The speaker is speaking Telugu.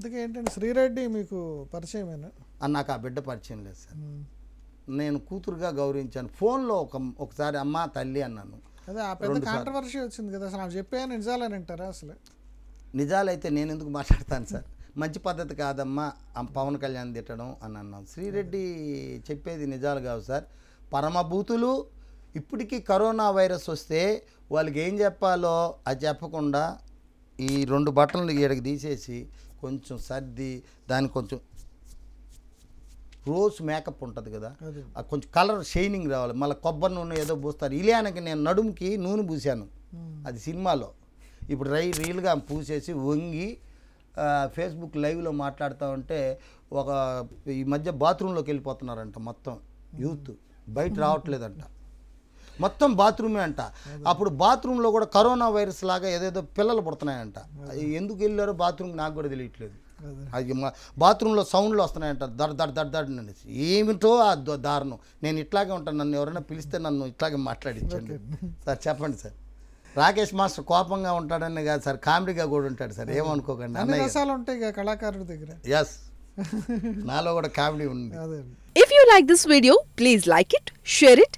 అందుకే ఏంటంటే శ్రీరెడ్డి మీకు పరిచయమేనా నాకు ఆ బిడ్డ పరిచయం లేదు సార్ నేను కూతురుగా గౌరవించాను ఫోన్లో ఒక ఒకసారి అమ్మ తల్లి అన్నాను అదే ఆ పెద్ద కాంట్రవర్సీ వచ్చింది కదా అసలు చెప్పాను నిజాలని అంటారా అసలు నిజాలైతే నేను ఎందుకు మాట్లాడతాను సార్ మంచి పద్ధతి కాదమ్మా పవన్ కళ్యాణ్ తిట్టడం అని అన్నాను శ్రీరెడ్డి చెప్పేది నిజాలు కావు సార్ పరమభూతులు ఇప్పటికీ కరోనా వైరస్ వస్తే వాళ్ళకి ఏం చెప్పాలో అది చెప్పకుండా ఈ రెండు బటన్లు ఈడకి తీసేసి కొంచెం సర్ది దానికి కొంచెం రోజ్ మేకప్ ఉంటుంది కదా కొంచెం కలర్ షైనింగ్ రావాలి మళ్ళీ కొబ్బరి నూనె ఏదో పూస్తారు ఇలియానకి నేను నడుముకి నూనె పూసాను అది సినిమాలో ఇప్పుడు రై రీల్గా పూసేసి వంగి ఫేస్బుక్ లైవ్లో మాట్లాడుతూ ఉంటే ఒక ఈ మధ్య బాత్రూంలోకి వెళ్ళిపోతున్నారంట మొత్తం యూత్ బయట రావట్లేదంట మొత్తం బాత్రూమే అంట అప్పుడు బాత్రూంలో కూడా కరోనా వైరస్ లాగా ఏదేదో పిల్లలు పుడుతున్నాయంట ఎందుకు వెళ్ళారో బాత్రూమ్ నాకు కూడా తెలియట్లేదు అది బాత్రూంలో సౌండ్లు వస్తున్నాయంట దడ దడ దడ దడ అనేసి ఏమిటో ఆ దారుణం నేను ఇట్లాగే ఉంటాను నన్ను ఎవరైనా పిలిస్తే నన్ను ఇట్లాగే మాట్లాడించండి సార్ చెప్పండి సార్ రాకేష్ మాస్టర్ కోపంగా ఉంటాడని కాదు సార్ కామెడీగా కూడా ఉంటాడు సార్ ఏమనుకోకండి అన్ని ఉంటాయి కళాకారుడి దగ్గర ఎస్ నాలో కూడా కామెడీ ఉంది if you like this video please like it share it